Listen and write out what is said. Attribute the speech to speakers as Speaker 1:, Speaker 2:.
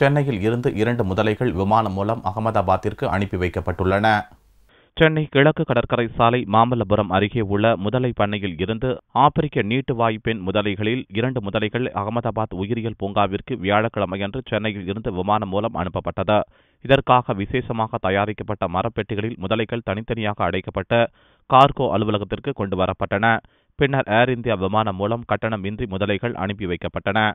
Speaker 1: சென்னையில் இருந்து இரண்டு முதலைகள் விமானம் மூலம் அகமதாபாத்திற்கு அனுப்பி வைக்கப்பட்டுள்ளன சென்னை கிழக்கு கடற்கரை சாலை மாமல்லபுரம் அருகே உள்ள முதலை பண்ணையில் இருந்து ஆப்பிரிக்க நீட்டு வாய்ப்பெண் முதலைகளில் இரண்டு முதலைகள் அகமதாபாத் உயிரியல் பூங்காவிற்கு வியாழக்கிழமையன்று சென்னையில் இருந்து விமானம் மூலம் அனுப்பப்பட்டது இதற்காக விசேஷமாக தயாரிக்கப்பட்ட மரப்பெட்டிகளில் முதலைகள் தனித்தனியாக அடைக்கப்பட்ட கார்கோ அலுவலகத்திற்கு கொண்டு வரப்பட்டன பின்னர் ஏர் இந்தியா விமானம் மூலம் கட்டணமின்றி முதலைகள் அனுப்பி வைக்கப்பட்டன